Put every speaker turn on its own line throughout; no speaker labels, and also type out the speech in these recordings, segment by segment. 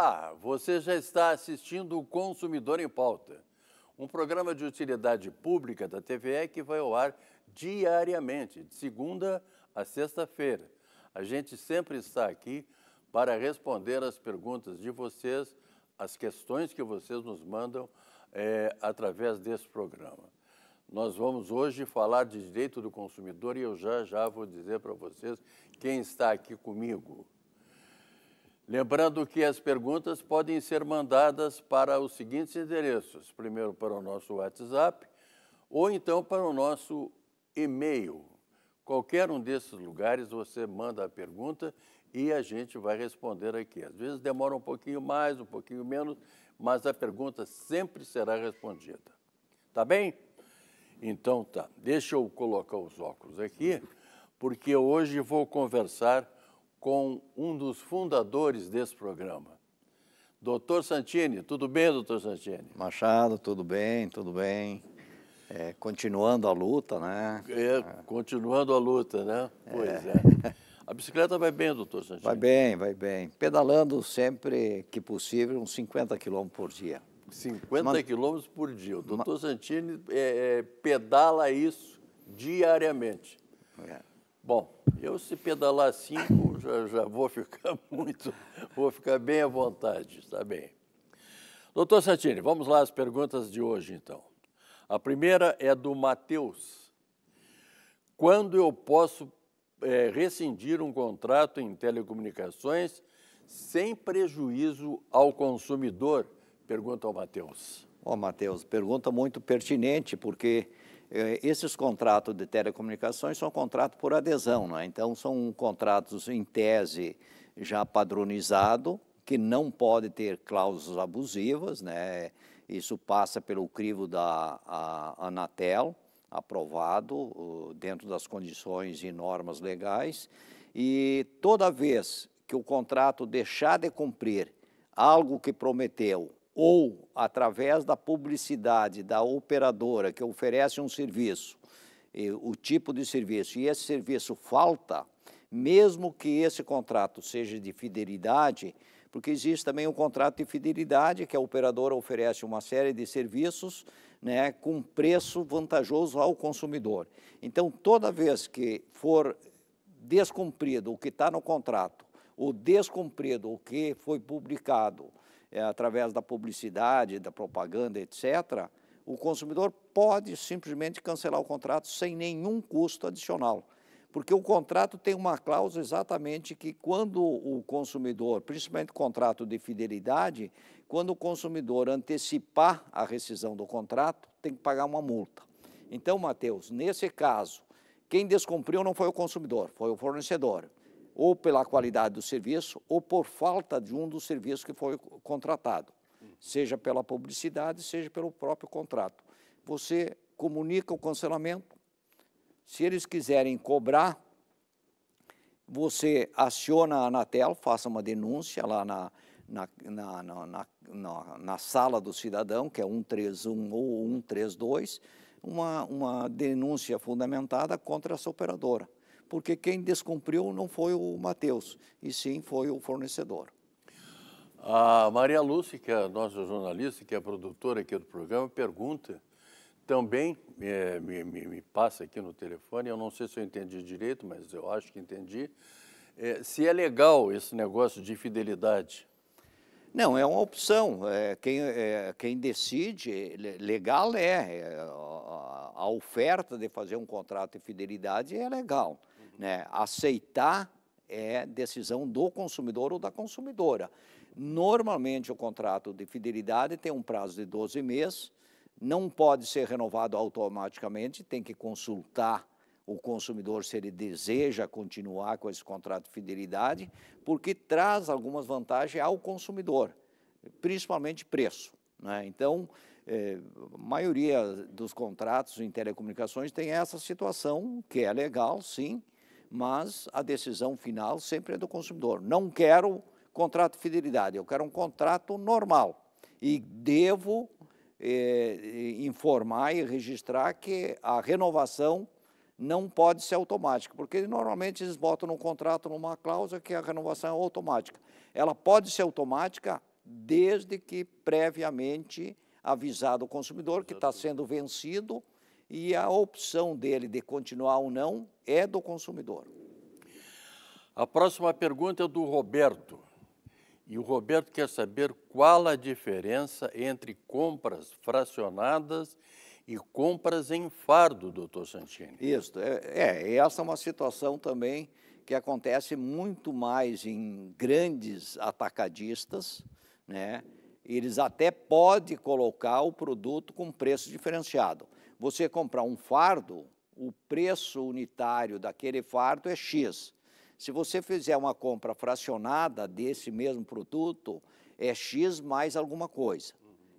Olá, você já está assistindo o Consumidor em Pauta, um programa de utilidade pública da TVE que vai ao ar diariamente, de segunda a sexta-feira. A gente sempre está aqui para responder as perguntas de vocês, as questões que vocês nos mandam é, através desse programa. Nós vamos hoje falar de direito do consumidor e eu já já vou dizer para vocês quem está aqui comigo. Lembrando que as perguntas podem ser mandadas para os seguintes endereços: primeiro para o nosso WhatsApp ou então para o nosso e-mail. Qualquer um desses lugares você manda a pergunta e a gente vai responder aqui. Às vezes demora um pouquinho mais, um pouquinho menos, mas a pergunta sempre será respondida. Tá bem? Então tá. Deixa eu colocar os óculos aqui, porque hoje vou conversar com um dos fundadores desse programa. Doutor Santini, tudo bem, doutor Santini? Machado, tudo bem, tudo bem. É, continuando a luta, né? É, continuando a luta, né? Pois é. é. A bicicleta vai bem, doutor Santini? Vai bem,
vai bem. Pedalando sempre que possível, uns 50 quilômetros por dia. 50 Mas...
quilômetros por dia. O doutor Mas... Santini é, é, pedala isso diariamente. É. Bom, eu se pedalar cinco, já, já vou ficar muito, vou ficar bem à vontade, está bem. Doutor Santini, vamos lá às perguntas de hoje, então. A primeira é do Matheus. Quando eu posso é, rescindir um contrato em telecomunicações sem prejuízo ao consumidor? Pergunta ao Matheus.
Ó, oh, Matheus,
pergunta muito
pertinente, porque é, esses contratos de telecomunicações são contratos por adesão, é? então são contratos em tese já padronizado, que não pode ter cláusulas abusivas, né? isso passa pelo crivo da a Anatel, aprovado dentro das condições e normas legais, e toda vez que o contrato deixar de cumprir algo que prometeu ou através da publicidade da operadora que oferece um serviço, o tipo de serviço, e esse serviço falta, mesmo que esse contrato seja de fidelidade, porque existe também um contrato de fidelidade, que a operadora oferece uma série de serviços né, com preço vantajoso ao consumidor. Então, toda vez que for descumprido o que está no contrato, ou descumprido o que foi publicado, é, através da publicidade, da propaganda, etc., o consumidor pode simplesmente cancelar o contrato sem nenhum custo adicional. Porque o contrato tem uma cláusula exatamente que, quando o consumidor, principalmente contrato de fidelidade, quando o consumidor antecipar a rescisão do contrato, tem que pagar uma multa. Então, Matheus, nesse caso, quem descumpriu não foi o consumidor, foi o fornecedor ou pela qualidade do serviço, ou por falta de um dos serviços que foi contratado, seja pela publicidade, seja pelo próprio contrato. Você comunica o cancelamento, se eles quiserem cobrar, você aciona a Anatel, faça uma denúncia lá na, na, na, na, na, sala do cidadão, que é 131 ou 132, uma, uma denúncia fundamentada contra essa operadora porque quem descumpriu não foi o Matheus, e sim foi o
fornecedor. A Maria Lúcia, que é a nossa jornalista, que é produtora aqui do programa, pergunta também, é, me, me, me, passa aqui no telefone, eu não sei se eu entendi direito, mas eu acho que entendi, é, se é legal esse negócio de fidelidade. Não, é uma opção. É, quem, é, quem
decide, legal é. é a oferta de fazer um contrato de fidelidade é legal. Né? Aceitar é decisão do consumidor ou da consumidora. Normalmente, o contrato de fidelidade tem um prazo de 12 meses, não pode ser renovado automaticamente, tem que consultar o consumidor se ele deseja continuar com esse contrato de fidelidade, porque traz algumas vantagens ao consumidor, principalmente preço. Né? Então, é, a maioria dos contratos em telecomunicações tem essa situação, que é legal, sim, mas a decisão final sempre é do consumidor. Não quero contrato de fidelidade, eu quero um contrato normal e devo eh, informar e registrar que a renovação não pode ser automática, porque normalmente eles botam no contrato numa cláusula que a renovação é automática. Ela pode ser automática desde que previamente avisado o consumidor que está sendo vencido e a opção dele de continuar
ou não é do consumidor. A próxima pergunta é do Roberto. E o Roberto quer saber qual a diferença entre compras fracionadas e compras em fardo, doutor Santini. Isso, é,
é, essa é uma situação também que acontece muito mais em grandes atacadistas, né? Eles até podem colocar o produto com preço diferenciado. Você comprar um fardo, o preço unitário daquele fardo é X. Se você fizer uma compra fracionada desse mesmo produto, é X mais alguma coisa.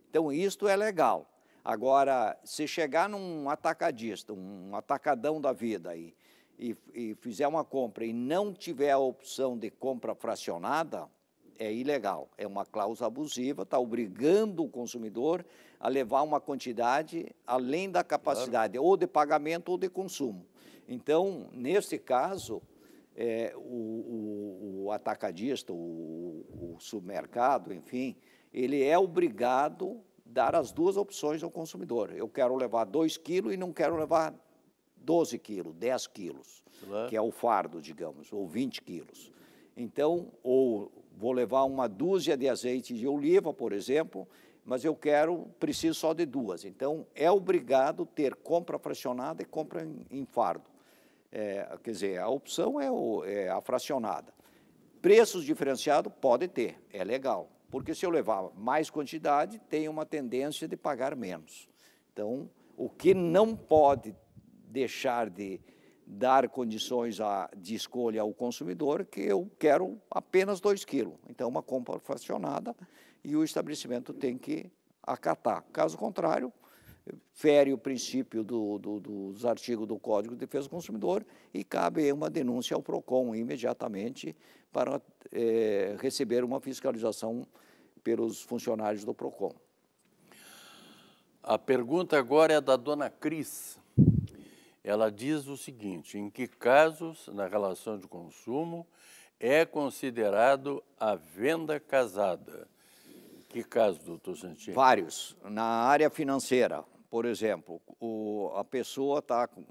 Então, isto é legal. Agora, se chegar num atacadista, um atacadão da vida aí, e, e fizer uma compra e não tiver a opção de compra fracionada, é ilegal, é uma cláusula abusiva, está obrigando o consumidor a levar uma quantidade além da capacidade, claro. ou de pagamento ou de consumo. Então, nesse caso, é, o, o, o, atacadista, o, o submercado, enfim, ele é obrigado a dar as duas opções ao consumidor. Eu quero levar 2 quilos e não quero levar 12 quilos, 10 quilos, claro. que é o fardo, digamos, ou 20 quilos então, ou vou levar uma dúzia de azeite de oliva, por exemplo, mas eu quero, preciso só de duas. Então, é obrigado ter compra fracionada e compra em, em fardo. É, quer dizer, a opção é, o, é a fracionada. Preços diferenciados pode ter, é legal, porque se eu levar mais quantidade, tem uma tendência de pagar menos. Então, o que não pode deixar de, dar condições de escolha ao consumidor que eu quero apenas 2 quilos. Então, uma compra fracionada e o estabelecimento tem que acatar. Caso contrário, fere o princípio do, do, dos artigos do Código de Defesa do Consumidor e cabe uma denúncia ao PROCON imediatamente para é, receber uma fiscalização pelos funcionários do PROCON.
A pergunta agora é da dona Cris ela diz o seguinte: em que casos, na relação de consumo, é considerado a venda casada? Que caso, doutor Santiago? Vários. Na
área financeira,
por exemplo,
o, a pessoa está com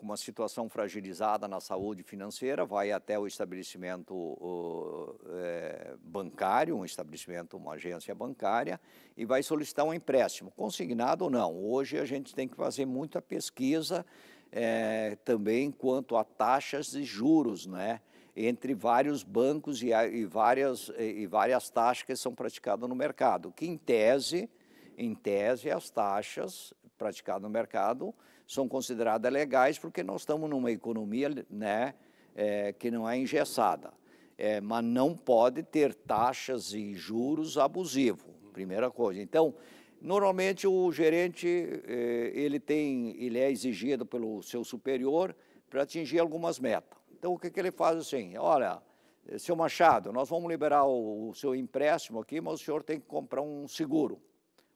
uma situação fragilizada na saúde financeira, vai até o estabelecimento o, é, bancário, um estabelecimento, uma agência bancária, e vai solicitar um empréstimo, consignado ou não. Hoje a gente tem que fazer muita pesquisa é, também quanto a taxas e juros, né? entre vários bancos e, e, várias, e várias taxas que são praticadas no mercado, que em tese, em tese as taxas praticadas no mercado são consideradas legais porque nós estamos numa economia né, é, que não é engessada. É, mas não pode ter taxas e juros abusivos, primeira coisa. Então, Normalmente o gerente eh, ele tem, ele é exigido pelo seu superior para atingir algumas metas. Então o que, que ele faz assim? Olha, eh, seu Machado, nós vamos liberar o, o seu empréstimo aqui, mas o senhor tem que comprar um seguro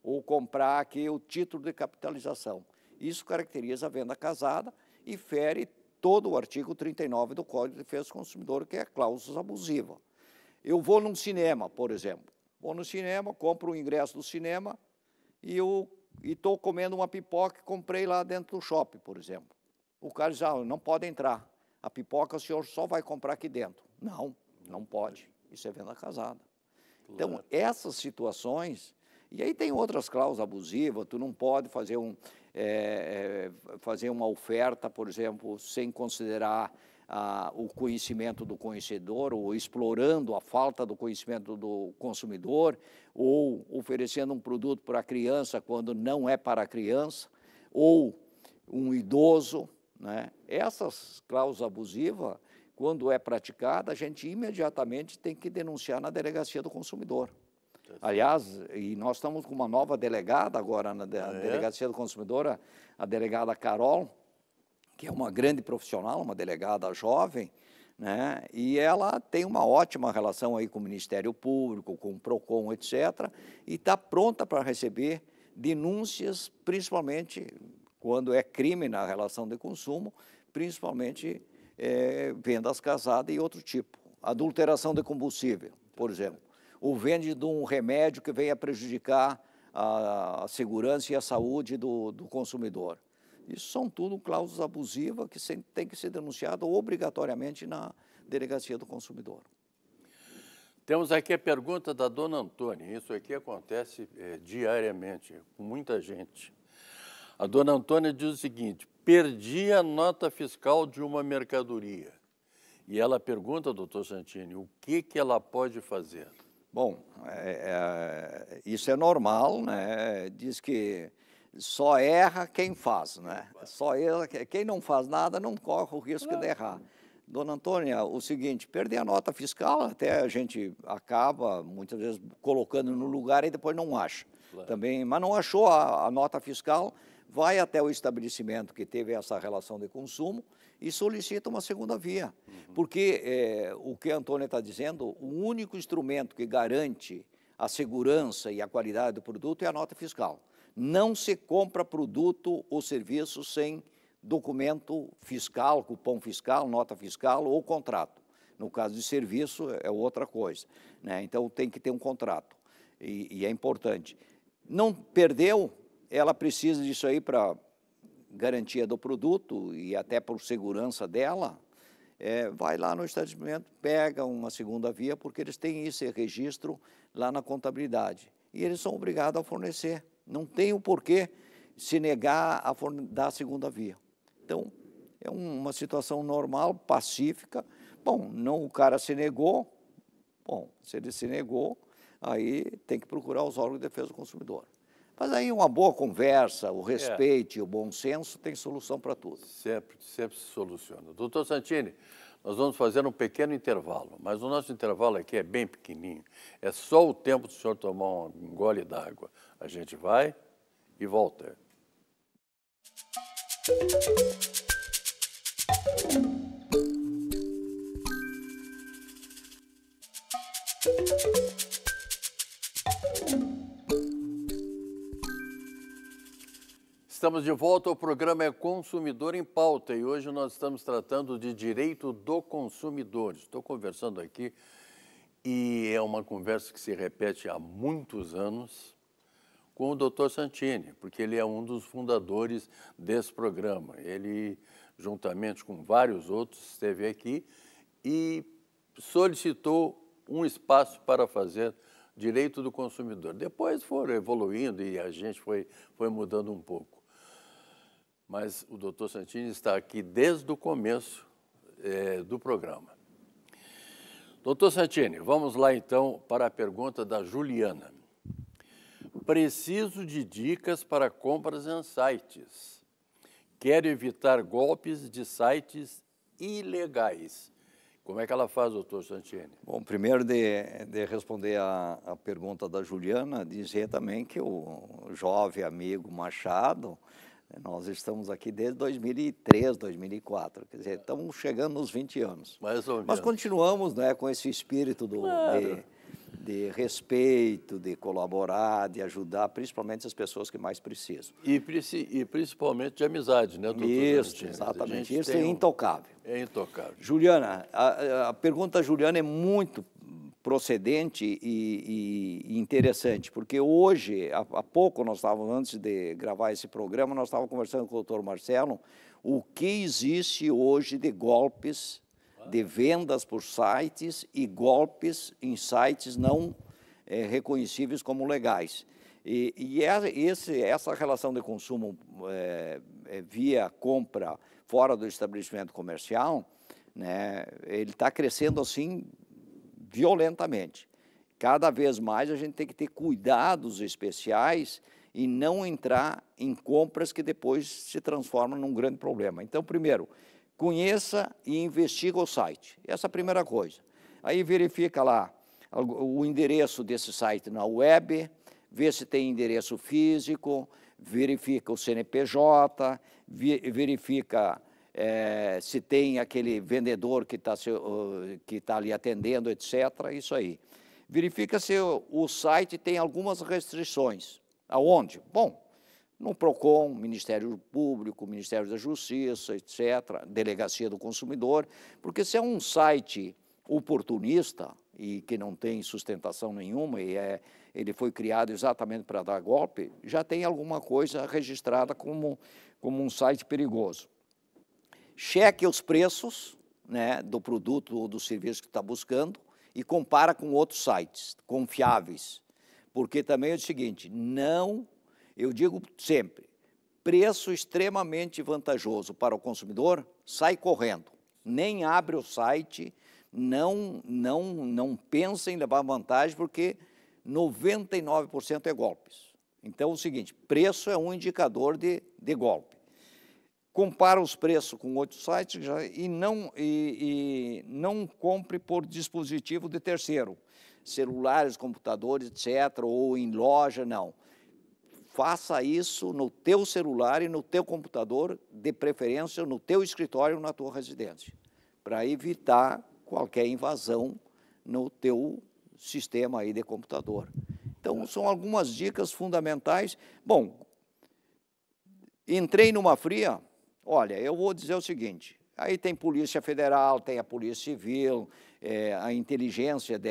ou comprar aqui o título de capitalização. Isso caracteriza a venda casada e fere todo o artigo 39 do Código de Defesa do Consumidor, que é cláusulas cláusula abusiva. Eu vou num cinema, por exemplo. Vou no cinema, compro o ingresso do cinema, e eu estou comendo uma pipoca que comprei lá dentro do shopping, por exemplo. O cara diz, ah, não pode entrar. A pipoca o senhor só vai comprar aqui dentro. Não, não pode. Isso é venda casada. Então, claro. Então, essas situações... E aí tem outras cláusulas abusivas, tu não pode fazer, um, é, fazer uma oferta, por exemplo, sem considerar ah, o conhecimento do conhecedor, ou explorando a falta do conhecimento do consumidor, ou oferecendo um produto para a criança quando não é para a criança, ou um idoso. Né? Essas cláusulas abusivas, quando é praticada, a gente imediatamente tem que denunciar na delegacia do consumidor. Aliás, e nós estamos com uma nova delegada agora na de ah, é? delegacia do consumidor, a delegada Carol, que é uma grande profissional, uma delegada jovem, né? E ela tem uma ótima relação aí com o Ministério Público, com o Procon, etc. E está pronta para receber denúncias, principalmente quando é crime na relação de consumo, principalmente é, vendas casadas e outro tipo, adulteração de combustível, por exemplo, ou vende de um remédio que venha prejudicar a, a segurança e a saúde do, do consumidor. Isso são tudo cláusulas abusivas que tem que ser denunciado obrigatoriamente na Delegacia do Consumidor.
Temos aqui a pergunta da dona Antônia. Isso aqui acontece é, diariamente com muita gente. A dona Antônia diz o seguinte: perdi a nota fiscal de uma mercadoria. E ela pergunta, doutor Santini, o que, que ela pode fazer?
Bom, é, é, isso é normal, né? Diz que só erra quem faz, né? Só erra, quem não faz nada não corre o risco de errar. Dona Antônia, o seguinte, perder a nota fiscal, até a gente acaba muitas vezes colocando no lugar e depois não acha. Claro. Também, mas não achou a, a nota fiscal, vai até o estabelecimento que teve essa relação de consumo e solicita uma segunda via. Uhum. Porque é, o que a Antônia está dizendo, o único instrumento que garante a segurança e a qualidade do produto é a nota fiscal não se compra produto ou serviço sem documento fiscal, cupom fiscal, nota fiscal ou contrato. No caso de serviço, é outra coisa. Né? Então, tem que ter um contrato, e, e é importante. Não perdeu, ela precisa disso aí para garantia do produto e até por segurança dela, é, vai lá no estabelecimento, pega uma segunda via, porque eles têm esse registro lá na contabilidade. E eles são obrigados a fornecer. Não tem o porquê se negar a dar a segunda via. Então, é uma situação normal, pacífica. Bom, não o cara se negou. Bom, se ele se negou, aí tem que procurar os órgãos de defesa do consumidor. Mas aí uma boa conversa, o é. respeito é. e o bom senso tem solução para tudo.
Sempre, sempre se soluciona. Doutor Santini, nós vamos fazer um pequeno intervalo, mas o nosso intervalo aqui é bem pequenininho. É só o tempo do senhor tomar um gole d'água. A gente vai e volta. Música Estamos de volta, ao programa é Consumidor em Pauta e hoje nós estamos tratando de direito do consumidor. Estou conversando aqui e é uma conversa que se repete há muitos anos com o Dr. Santini, porque ele é um dos fundadores desse programa. Ele, juntamente com vários outros, esteve aqui e solicitou um espaço para fazer direito do consumidor. Depois foram evoluindo e a gente foi, foi mudando um pouco mas o doutor Santini está aqui desde o começo é, do programa. Doutor Santini, vamos lá então para a pergunta da Juliana. Preciso de dicas para compras em sites. Quero evitar golpes de sites ilegais. Como é que ela faz, doutor Santini?
Bom, primeiro de, de responder a, a pergunta da Juliana, dizer também que o jovem amigo Machado nós estamos aqui desde 2003, 2004, quer dizer, estamos chegando nos 20 anos.
Mais ou menos. Mas
continuamos né, com esse espírito do, claro. de, de, respeito, de colaborar, de ajudar, principalmente as pessoas que mais
precisam. E, e principalmente de amizade, né, doutor? Isso, exatamente. Isso é um...
intocável.
É intocável.
Juliana,
a, a pergunta da Juliana é muito
procedente e, e interessante, porque hoje, há, há, pouco nós estávamos, antes de gravar esse programa, nós estávamos conversando com o doutor Marcelo, o que existe hoje de golpes, de vendas por sites e golpes em sites não é, reconhecíveis como legais. E, e é, esse, essa relação de consumo é, é, via compra fora do estabelecimento comercial, né, ele está crescendo assim violentamente. Cada vez mais a gente tem que ter cuidados especiais e não entrar em compras que depois se transformam num grande problema. Então, primeiro, conheça e investiga o site. Essa é a primeira coisa. Aí verifica lá o endereço desse site na web, vê se tem endereço físico, verifica o CNPJ, verifica é, se tem aquele vendedor que está que tá ali atendendo, etc. Isso aí. Verifica se o, site tem algumas restrições. Aonde? Bom, no PROCON, Ministério Público, Ministério da Justiça, etc., Delegacia do Consumidor, porque se é um site oportunista e que não tem sustentação nenhuma e é, ele foi criado exatamente para dar golpe, já tem alguma coisa registrada como, como um site perigoso cheque os preços né, do produto ou do serviço que está buscando e compara com outros sites confiáveis. Porque também é o seguinte, não, eu digo sempre, preço extremamente vantajoso para o consumidor, sai correndo. Nem abre o site, não, não, não pensa em levar vantagem, porque 99% é golpes. Então, é o seguinte, preço é um indicador de, de golpe compara os preços com outros sites já, e, não, e, e não compre por dispositivo de terceiro, celulares, computadores, etc., ou em loja, não. Faça isso no teu celular e no teu computador, de preferência no teu escritório, na tua residência, para evitar qualquer invasão no teu sistema aí de computador. Então, são algumas dicas fundamentais. Bom, entrei numa fria, Olha, eu vou dizer o seguinte: aí tem Polícia Federal, tem a Polícia Civil, é, a inteligência de,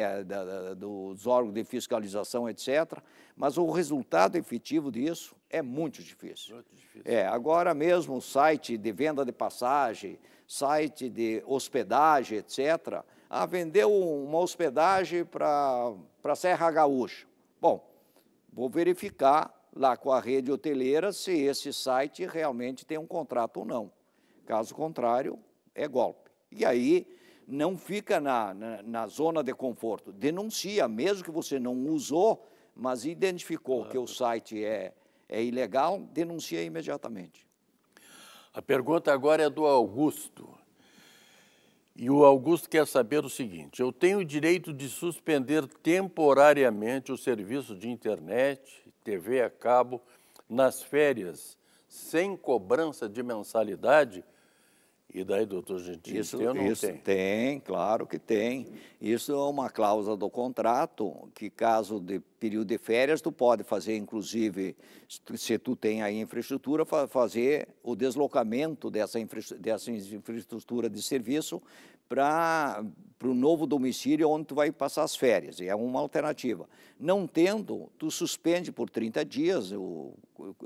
dos órgãos de fiscalização, etc. Mas o resultado efetivo disso é muito difícil. Muito difícil. É, agora mesmo o site de venda de passagem, site de hospedagem, etc. Ah, vendeu uma hospedagem para a Serra Gaúcha. Bom, vou verificar lá com a rede hoteleira se esse site realmente tem um contrato ou não. Caso contrário, é golpe. E aí não fica na, na, na zona de conforto. Denuncia, mesmo que você não usou, mas identificou que o site é, é ilegal,
denuncia imediatamente. A pergunta agora é do Augusto. E o Augusto quer saber o seguinte: eu tenho o direito de suspender temporariamente o serviço de internet, TV a cabo nas férias, sem cobrança de mensalidade, e daí, doutor Gentil? isso, tem ou não isso tem?
Tem, claro que tem. Isso é uma cláusula do contrato, que caso de período de férias, tu pode fazer, inclusive, se tu tem a infraestrutura, fazer o deslocamento dessa, infra, dessa infraestrutura de serviço para o novo domicílio onde tu vai passar as férias. É uma alternativa. Não tendo, tu suspende por 30 dias o,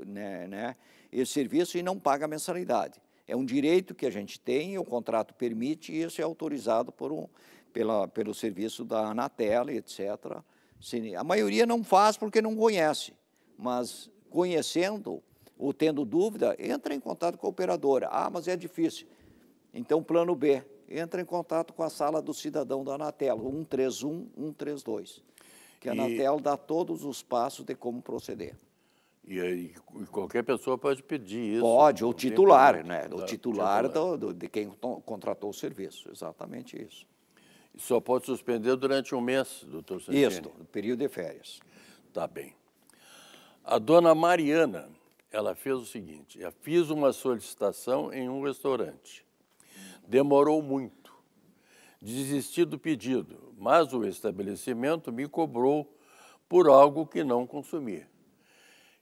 né, né, esse serviço e não paga a mensalidade. É um direito que a gente tem, o contrato permite, e isso é autorizado por um, pela, pelo serviço da Anatela, etc. A maioria não faz porque não conhece, mas conhecendo ou tendo dúvida, entra em contato com a operadora. Ah, mas é difícil. Então, plano B, entra em contato com a sala do cidadão da Anatel, 131, 132, que a Anatel e... dá todos os passos de como proceder.
E, e, qualquer pessoa pode pedir isso. Pode, o titular, né? O titular, do, do, de quem contratou o serviço, exatamente isso. E só pode suspender durante um mês, doutor Santini? Isso, período de férias. Tá bem. A dona Mariana, ela fez o seguinte, eu fiz uma solicitação em um restaurante. Demorou muito. Desisti do pedido, mas o estabelecimento me cobrou por algo que não consumi.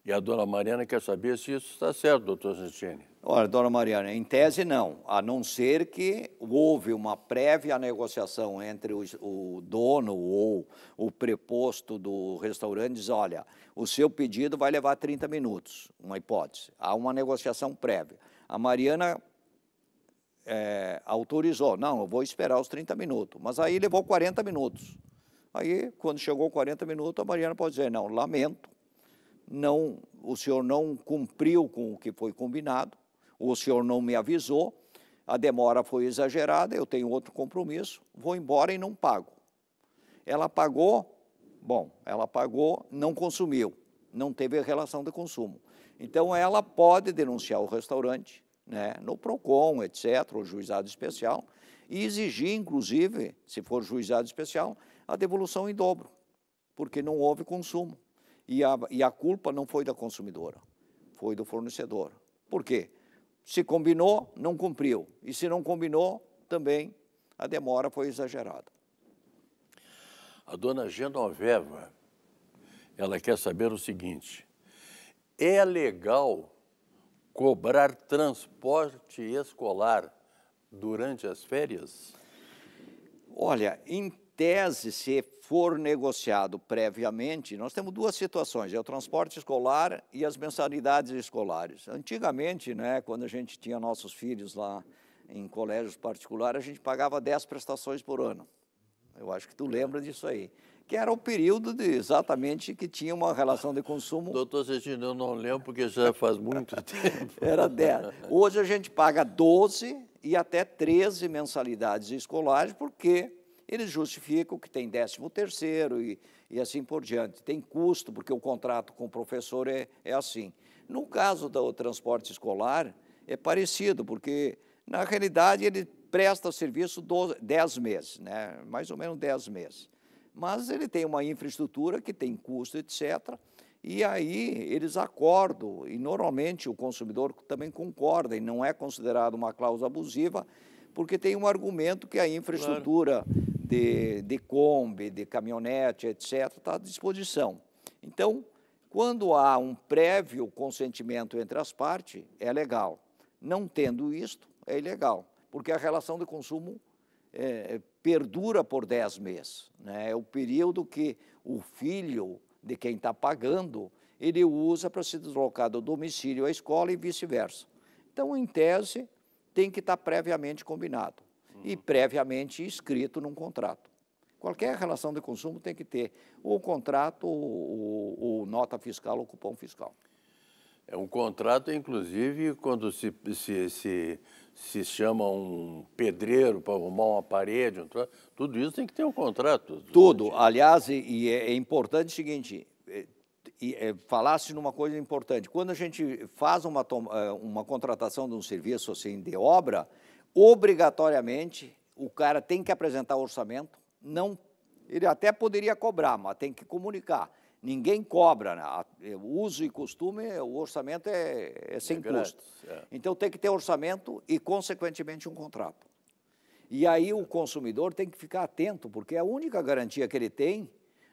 E a dona Mariana quer saber se isso está certo, doutor Santini. Olha,
dona Mariana,
em tese não, a não ser
que houve uma prévia negociação entre os, o dono ou o preposto do restaurante, diz, olha, o seu pedido vai levar 30 minutos, uma hipótese. Há uma negociação prévia. A Mariana é, autorizou, não, eu vou esperar os 30 minutos, mas aí levou 40 minutos. Aí, quando chegou 40 minutos, a Mariana pode dizer, não, lamento, não, o senhor não cumpriu com o que foi combinado, o senhor não me avisou, a demora foi exagerada, eu tenho outro compromisso, vou embora e não pago. Ela pagou, bom, ela pagou, não consumiu, não teve relação de consumo. Então ela pode denunciar o restaurante, né, no Procon, etc, o juizado especial, e exigir inclusive, se for juizado especial, a devolução em dobro, porque não houve consumo e a, e a culpa não foi da consumidora, foi do fornecedor. Por quê? Se combinou, não cumpriu. E se não combinou, também a demora foi exagerada.
A dona Genoveva, ela quer saber o seguinte: é legal cobrar transporte escolar durante as férias? Olha, em tese, se for
negociado previamente, nós temos duas situações, é o transporte escolar e as mensalidades escolares. Antigamente, né, quando a gente tinha nossos filhos lá em colégios particulares, a gente pagava 10 prestações por ano. Eu acho que tu lembra disso aí. Que era o período de, exatamente que tinha uma relação de consumo.
Doutor Cetino, eu não lembro porque já faz muito tempo. Era 10.
Hoje a gente paga 12 e até 13 mensalidades escolares, porque eles justificam que tem 13 terceiro e, e assim por diante. Tem custo, porque o contrato com o professor é, é assim. No caso do transporte escolar, é parecido, porque, na realidade, ele presta serviço 12, 10 meses, né? mais ou menos 10 meses. Mas ele tem uma infraestrutura que tem custo, etc., e aí eles acordam, e normalmente o consumidor também concorda, e não é considerado uma cláusula abusiva, porque tem um argumento que a infraestrutura claro de, de Kombi, de caminhonete, etc., está à disposição. Então, quando há um prévio consentimento entre as partes, é legal. Não tendo isto, é ilegal, porque a relação de consumo é, perdura por 10 meses. Né? É o período que o filho de quem está pagando, ele usa para se deslocar do domicílio à escola e vice-versa. Então, em tese, tem que estar tá previamente combinado e previamente escrito num contrato. Qualquer relação de consumo tem que ter o contrato, o nota fiscal, ou cupom fiscal.
É um contrato, inclusive, quando se, se, se, se chama um pedreiro para arrumar uma parede, um tudo isso tem que ter um contrato. Tudo. Aliás, e, e é, é importante o seguinte, é, é, falasse numa coisa importante. Quando a gente
faz uma, é, uma contratação de um serviço assim, de obra, obrigatoriamente o cara tem que apresentar o orçamento, não ele até poderia cobrar, mas tem que comunicar. Ninguém cobra, né? É, uso e costume, o orçamento é, é sem é custo. É. Então tem que ter orçamento e, consequentemente, um contrato. E aí o consumidor tem que ficar atento, porque é a única garantia que ele tem,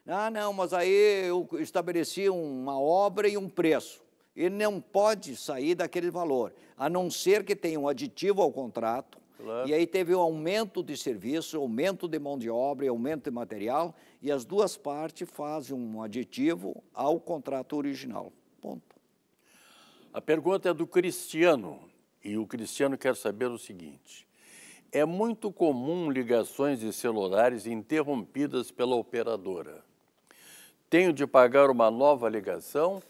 ah, não, mas aí eu estabeleci uma obra e um preço ele não pode sair daquele valor, a não ser que tenha um aditivo ao contrato. Claro. E aí teve um aumento de serviço, aumento de mão de obra e aumento de material, e as duas partes fazem um aditivo ao contrato original. Ponto.
A pergunta é do Cristiano, e o Cristiano quer saber o seguinte: é muito comum ligações de celulares interrompidas pela operadora. Tenho de pagar uma nova ligação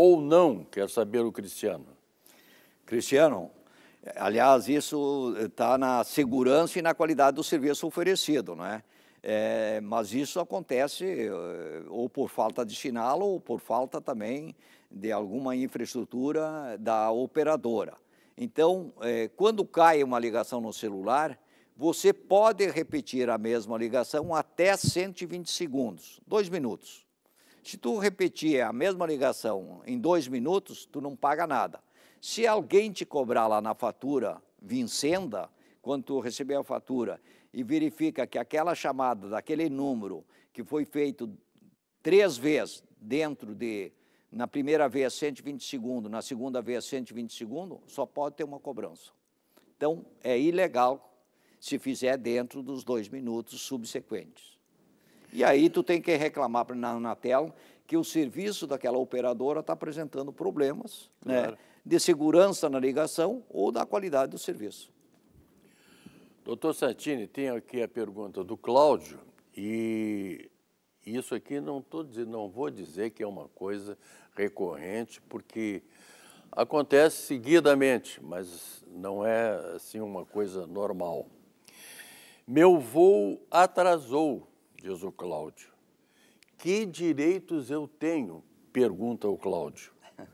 ou não, quer saber o Cristiano. Cristiano, aliás, isso está na
segurança e na qualidade do serviço oferecido, não é? É, mas isso acontece eh, ou por falta de sinal ou por falta também de alguma infraestrutura da operadora. Então, é, quando cai uma ligação no celular, você pode repetir a mesma ligação até 120 segundos, dois minutos. Se tu repetir a mesma ligação em dois minutos, tu não paga nada. Se alguém te cobrar lá na fatura, vincenda, quando tu receber a fatura e verifica que aquela chamada daquele número que foi feito três vezes dentro de, na primeira vez 120 segundos, na segunda vez 120 segundos, só pode ter uma cobrança. Então, é ilegal se fizer dentro dos dois minutos subsequentes. E aí tu tem que reclamar na tela que o serviço daquela operadora está apresentando problemas né, claro. né, de segurança
na ligação ou da qualidade do serviço. Doutor Santini, tem aqui a pergunta do Cláudio e isso aqui não, tô, não vou dizer que é uma coisa recorrente, porque acontece seguidamente, mas não é assim uma coisa normal. Meu voo atrasou diz o Cláudio. Que direitos eu tenho? pergunta o Cláudio.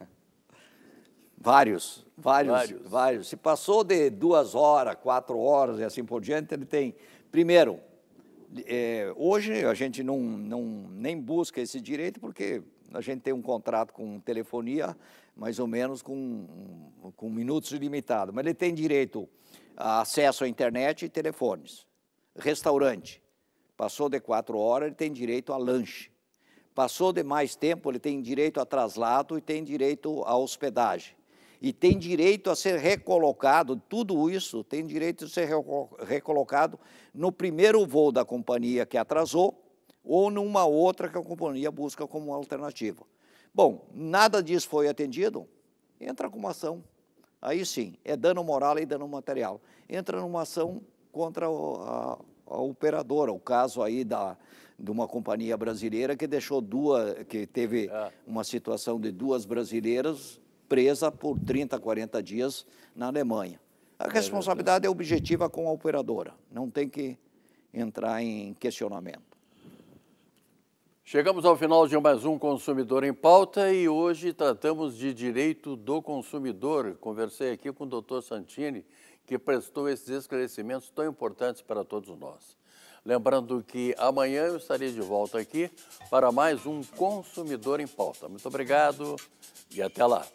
Vários, vários, vários, vários. Se passou de duas horas, quatro horas e assim por diante, ele tem. Primeiro, é, hoje a gente não, não nem busca esse direito porque a gente tem um contrato com telefonia, mais ou menos com, com minutos ilimitados. Mas ele tem direito a acesso à internet e telefones, restaurante, Passou de quatro horas, ele tem direito a lanche. Passou de mais tempo, ele tem direito a traslado e tem direito a hospedagem. E tem direito a ser recolocado, tudo isso tem direito a ser recolocado no primeiro voo da companhia que atrasou ou numa outra que a companhia busca como alternativa. Bom, nada disso foi atendido, entra com uma ação. Aí sim, é dano moral e dano material. Entra numa ação contra a, a operadora. O caso aí da, de uma companhia brasileira que deixou duas, que teve é. uma situação de duas brasileiras presa por 30, 40 dias na Alemanha. A é, responsabilidade é objetiva com a operadora, não tem que entrar em questionamento.
Chegamos ao final de mais um Consumidor em Pauta e hoje tratamos de direito do consumidor. Conversei aqui com o doutor Santini, que prestou esses esclarecimentos tão importantes para todos nós. Lembrando que amanhã eu estarei de volta aqui para mais um Consumidor em Pauta. Muito obrigado e até lá.